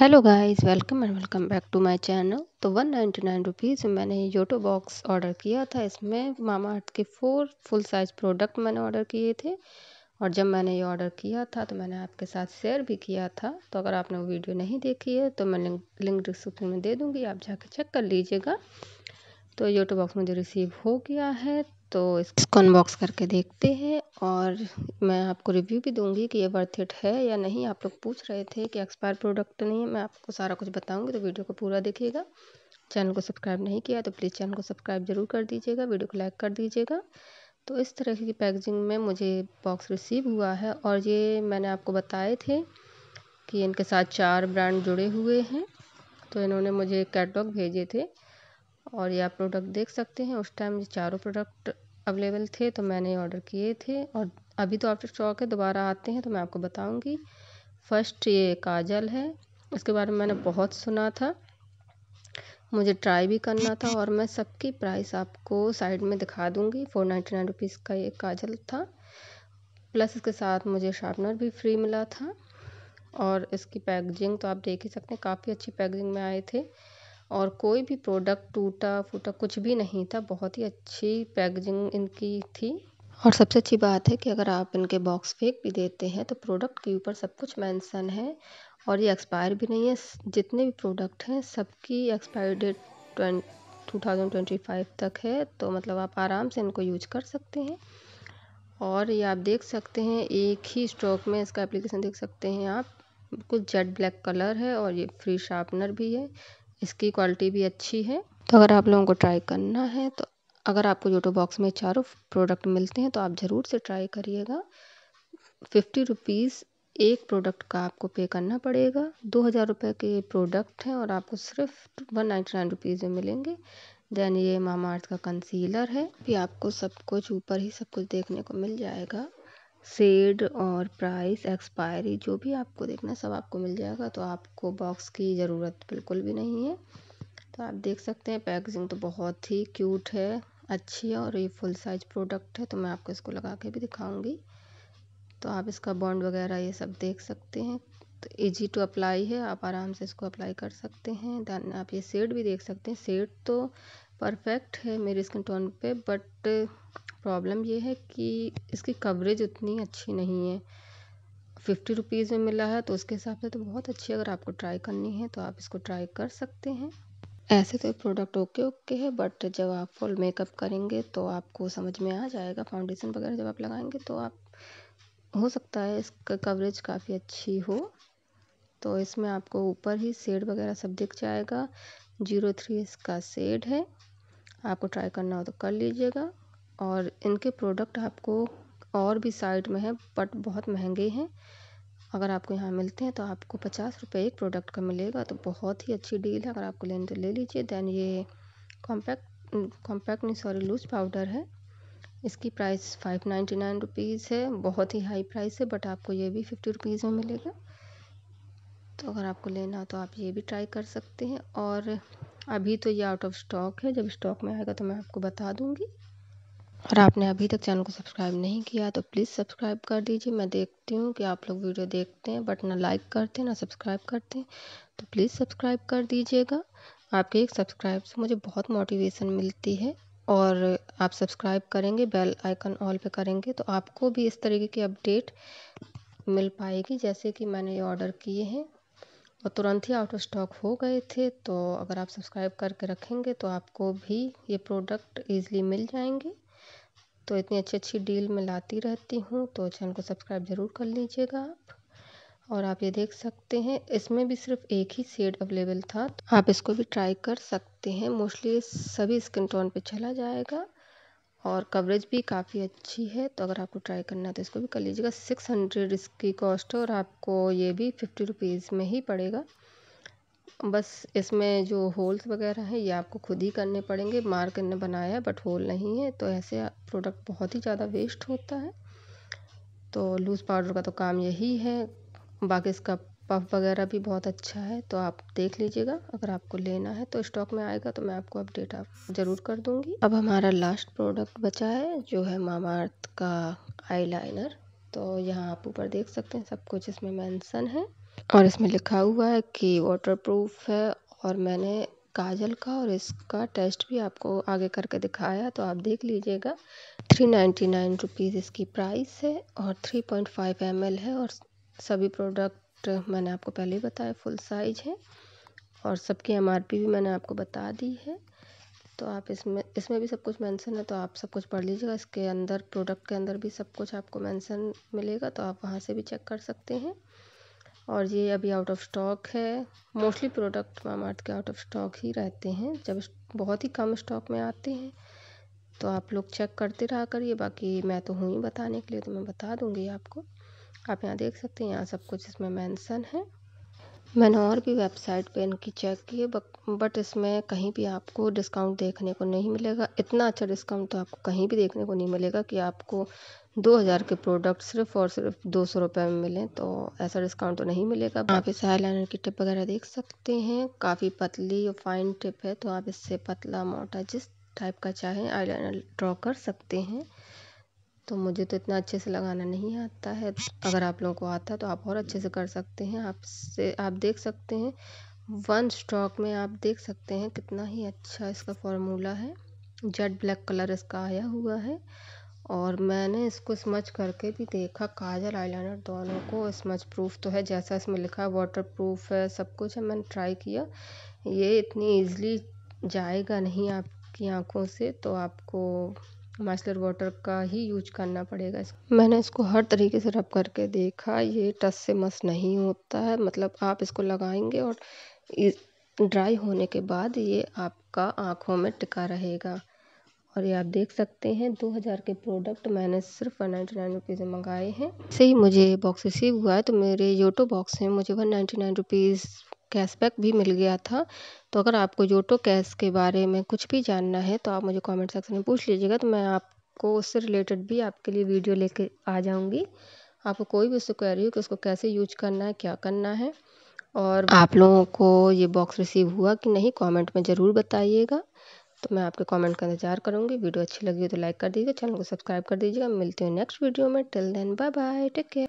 hello guys welcome and welcome back to my channel तो one ninety nine rupees मैंने ये Johto box order किया था इसमें मामा अर्थ के फोर फुल साइज़ प्रोडक्ट मैंने ऑर्डर किए थे और जब मैंने ये ऑर्डर किया था तो मैंने आपके साथ शेयर भी किया था तो अगर आपने वो वीडियो नहीं देखी है तो मैं लिंक लिंक डिस्क्रिप्शन में दे दूँगी आप जाके चेक कर लीजिएगा तो योटो बॉक्स मुझे रिसीव हो गया है तो इसको अनबॉक्स करके देखते हैं और मैं आपको रिव्यू भी दूँगी कि ये वर्थ इट है या नहीं आप लोग पूछ रहे थे कि एक्सपायर प्रोडक्ट नहीं है मैं आपको सारा कुछ बताऊँगी तो वीडियो को पूरा देखिएगा चैनल को सब्सक्राइब नहीं किया तो प्लीज़ चैनल को सब्सक्राइब ज़रूर कर दीजिएगा वीडियो को लाइक कर दीजिएगा तो इस तरह की पैकेजिंग में मुझे बॉक्स रिसीव हुआ है और ये मैंने आपको बताए थे कि इनके साथ चार ब्रांड जुड़े हुए हैं तो इन्होंने मुझे कैटलॉग भेजे थे और ये आप प्रोडक्ट देख सकते हैं उस टाइम ये चारों प्रोडक्ट अवेलेबल थे तो मैंने ऑर्डर किए थे और अभी तो आप स्टॉक है दोबारा आते हैं तो मैं आपको बताऊंगी फर्स्ट ये काजल है उसके बारे में मैंने बहुत सुना था मुझे ट्राई भी करना था और मैं सबकी प्राइस आपको साइड में दिखा दूंगी फोर नाइन्टी नाइन रुपीज़ का ये काजल था प्लस इसके साथ मुझे शार्पनर भी फ्री मिला था और इसकी पैकेजिंग तो आप देख ही सकते हैं काफ़ी अच्छी पैकेजिंग में आए थे और कोई भी प्रोडक्ट टूटा फूटा कुछ भी नहीं था बहुत ही अच्छी पैकेजिंग इनकी थी और सबसे अच्छी बात है कि अगर आप इनके बॉक्स फेंक भी देते हैं तो प्रोडक्ट के ऊपर सब कुछ मेंशन है और ये एक्सपायर भी नहीं है जितने भी प्रोडक्ट हैं सबकी expire date two thousand twenty five तक है तो मतलब आप आराम से इनको यूज कर सकते हैं और ये आप देख सकते हैं एक ही स्टॉक में इसका एप्लीकेशन देख सकते हैं आप बिल्कुल जेड ब्लैक कलर है और ये फ्री शार्पनर भी है इसकी क्वालिटी भी अच्छी है तो अगर आप लोगों को ट्राई करना है तो अगर आपको जोटो बॉक्स में चारों प्रोडक्ट मिलते हैं तो आप ज़रूर से ट्राई करिएगा फिफ्टी रुपीज़ एक प्रोडक्ट का आपको पे करना पड़ेगा दो हज़ार रुपये के प्रोडक्ट हैं और आपको सिर्फ वन नाइन्टी नाइन रुपीज़ में मिलेंगे देन ये मामा अर्थ का कंसीलर है भी आपको सब कुछ ऊपर ही सब कुछ देखने को मिल जाएगा सेड और प्राइस एक्सपायरी जो भी आपको देखना सब आपको मिल जाएगा तो आपको बॉक्स की ज़रूरत बिल्कुल भी नहीं है तो आप देख सकते हैं पैकेजिंग तो बहुत ही क्यूट है अच्छी है और ये फुल साइज प्रोडक्ट है तो मैं आपको इसको लगा के भी दिखाऊंगी तो आप इसका बॉन्ड वगैरह ये सब देख सकते हैं तो ईजी टू अप्लाई है आप आराम से इसको अप्लाई कर सकते हैं दैन आप ये सेड भी देख सकते हैं सेड तो परफ़ेक्ट है मेरी स्किन टोन पे बट प्रॉब्लम ये है कि इसकी कवरेज उतनी अच्छी नहीं है फ़िफ़्टी रुपीज़ में मिला है तो उसके हिसाब से तो बहुत अच्छी है अगर आपको ट्राई करनी है तो आप इसको ट्राई कर सकते हैं ऐसे तो प्रोडक्ट ओके ओके है बट जब आप फुल मेकअप करेंगे तो आपको समझ में आ जाएगा फाउंडेशन वगैरह जब आप लगाएंगे तो आप हो सकता है इसका कवरेज काफ़ी अच्छी हो तो इसमें आपको ऊपर ही शेड वगैरह सब दिख जाएगा जीरो थ्री इसका शेड है आपको ट्राई करना हो तो कर लीजिएगा और इनके प्रोडक्ट आपको और भी साइट में हैं बट बहुत महंगे हैं अगर आपको यहाँ मिलते हैं तो आपको पचास रुपये एक प्रोडक्ट का मिलेगा तो बहुत ही अच्छी डील है अगर आपको लेने तो ले लीजिए दैन ये कॉम्पैक्ट कॉम्पैक्ट नहीं सॉरी लूज पाउडर है इसकी price five ninety nine rupees है बहुत ही हाई प्राइस है बट आपको ये भी फिफ्टी रुपीज़ में मिलेगा तो अगर आपको लेना हो तो आप ये भी ट्राई कर सकते हैं और अभी तो ये आउट ऑफ स्टॉक है जब स्टॉक में आएगा तो मैं आपको बता दूंगी और आपने अभी तक चैनल को सब्सक्राइब नहीं किया तो प्लीज़ सब्सक्राइब कर दीजिए मैं देखती हूँ कि आप लोग वीडियो देखते हैं बट ना लाइक करते हैं ना सब्सक्राइब करते हैं तो प्लीज़ सब्सक्राइब कर दीजिएगा आपके एक सब्सक्राइब से मुझे बहुत मोटिवेशन मिलती है और आप सब्सक्राइब करेंगे बेल आइकन ऑल पे करेंगे तो आपको भी इस तरीके की अपडेट मिल पाएगी जैसे कि मैंने ये ऑर्डर किए हैं और तुरंत ही आउट ऑफ स्टॉक हो गए थे तो अगर आप सब्सक्राइब करके रखेंगे तो आपको भी ये प्रोडक्ट ईज़िली मिल जाएंगे तो इतनी अच्छी अच्छी डील मैं लाती रहती हूँ तो चैनल को सब्सक्राइब ज़रूर कर लीजिएगा आप और आप ये देख सकते हैं इसमें भी सिर्फ एक ही शेड अवेलेबल था तो आप इसको भी ट्राई कर सकते हैं मोस्टली सभी स्किन टोन पे चला जाएगा और कवरेज भी काफ़ी अच्छी है तो अगर आपको ट्राई करना है तो इसको भी कर लीजिएगा सिक्स हंड्रेड इसकी कॉस्ट है और आपको ये भी फिफ्टी रुपीज़ में ही पड़ेगा बस इसमें जो होल्स वगैरह हैं ये आपको खुद ही करने पड़ेंगे मार्क ने बनाया है बट होल नहीं है तो ऐसे प्रोडक्ट बहुत ही ज़्यादा वेस्ट होता है तो लूज़ पाउडर का तो काम यही है बाकी इसका पफ वगैरह भी बहुत अच्छा है तो आप देख लीजिएगा अगर आपको लेना है तो स्टॉक में आएगा तो मैं आपको अपडेट आप ज़रूर कर दूँगी अब हमारा लास्ट प्रोडक्ट बचा है जो है मामा का आईलाइनर तो यहाँ आप ऊपर देख सकते हैं सब कुछ इसमें मेंशन है और इसमें लिखा हुआ है कि वाटरप्रूफ है और मैंने काजल का और इसका टेस्ट भी आपको आगे करके दिखाया तो आप देख लीजिएगा थ्री नाइन्टी नाइन रुपीज़ इसकी प्राइस है और three point five M L है और सभी प्रोडक्ट प्रोडक्ट uh, मैंने आपको पहले ही बताया फुल साइज है और सबकी एमआरपी भी मैंने आपको बता दी है तो आप इसमें इसमें भी सब कुछ मेंशन है तो आप सब कुछ पढ़ लीजिएगा इसके अंदर प्रोडक्ट के अंदर भी सब कुछ आपको मेंशन मिलेगा तो आप वहाँ से भी चेक कर सकते हैं और ये अभी आउट ऑफ स्टॉक है मोस्टली प्रोडक्ट मामार्थ के आउट ऑफ स्टॉक ही रहते हैं जब बहुत ही कम स्टॉक में आते हैं तो आप लोग चेक करते रहा करिए बाकी मैं तो हूँ ही बताने के लिए तो मैं बता दूँगी आपको आप यहाँ देख सकते हैं यहाँ सब कुछ इसमें मेंशन है मैंने और भी वेबसाइट पे इनकी चेक की बट इसमें कहीं भी आपको डिस्काउंट देखने को नहीं मिलेगा इतना अच्छा डिस्काउंट तो आपको कहीं भी देखने को नहीं मिलेगा कि आपको दो हज़ार के प्रोडक्ट सिर्फ और सिर्फ दो सौ रुपये में मिलें तो ऐसा डिस्काउंट तो नहीं मिलेगा आप इस आई लाइनर की टिप वगैरह देख सकते हैं काफ़ी पतली और फाइन टिप है तो आप इससे पतला मोटा जिस टाइप का चाहें आई लाइनर ड्रॉ कर सकते हैं तो मुझे तो इतना अच्छे से लगाना नहीं आता है अगर आप लोगों को आता है तो आप और अच्छे से कर सकते हैं आप से आप देख सकते हैं वन स्ट्रोक में आप देख सकते हैं कितना ही अच्छा इसका फॉर्मूला है जेड ब्लैक कलर इसका आया हुआ है और मैंने इसको स्मच करके भी देखा काजल आईलाइनर दोनों को स्मच प्रूफ तो है जैसा इसमें लिखा है वाटर प्रूफ है सब कुछ है मैंने ट्राई किया ये इतनी ईज़िली जाएगा नहीं आपकी आंखों से तो आपको मार्शल वाटर का ही यूज करना पड़ेगा मैंने इसको हर तरीके से रब करके देखा ये टस से मस नहीं होता है मतलब आप इसको लगाएंगे और इस ड्राई होने के बाद ये आपका आँखों में टिका रहेगा और ये आप देख सकते हैं 2000 के प्रोडक्ट मैंने सिर्फ वन नाइन्टी नाइन रुपीज़ में मंगाए हैं सही ही मुझे बॉक्स रिसीव हुआ है तो मेरे यूटो बॉक्स में मुझे one ninety nine rupees cashback भी मिल गया था तो अगर आपको जोटो कैश के बारे में कुछ भी जानना है तो आप मुझे कमेंट सेक्शन में पूछ लीजिएगा तो मैं आपको उससे रिलेटेड भी आपके लिए वीडियो लेके आ जाऊँगी आपको कोई भी उससे क्वेरी हो कि उसको कैसे यूज करना है क्या करना है और आप लोगों को ये बॉक्स रिसीव हुआ कि नहीं कमेंट में ज़रूर बताइएगा तो मैं आपके कमेंट का इंतजार करूँगी वीडियो अच्छी लगी हो तो लाइक कर दीजिएगा चैनल को सब्सक्राइब कर दीजिएगा मिलते हैं नेक्स्ट वीडियो में till then bye bye take care